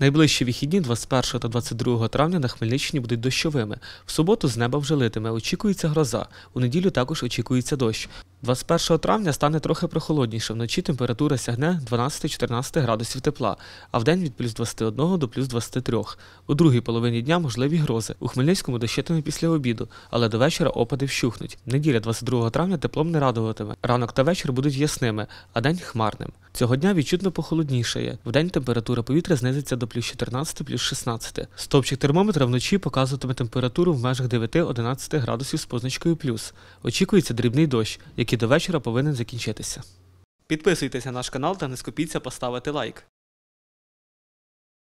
Найближчі вихідні 21 та 22 травня на Хмельниччині будуть дощовими. В суботу з неба вже литиме. Очікується гроза. У неділю також очікується дощ. 21 травня стане трохи прохолодніше. Вночі температура сягне 12-14 градусів тепла, а в день від плюс 21 до плюс 23. У другій половині дня можливі грози. У Хмельницькому дощитиме після обіду, але до вечора опади вщухнуть. Неділя 22 травня теплом не радуватиме. Ранок та вечір будуть ясними, а день хмарним. Цього дня відчутно похолоднішає. В день температура повітря знизиться до плюс 14, плюс 16. Стопчик термометра вночі показуватиме температуру в межах 9-11 градусів з позначкою плюс. Очікується дрібний дощ. який який до вечора повинен закінчитися. Підписуйтеся на наш канал та не скупіться поставити лайк.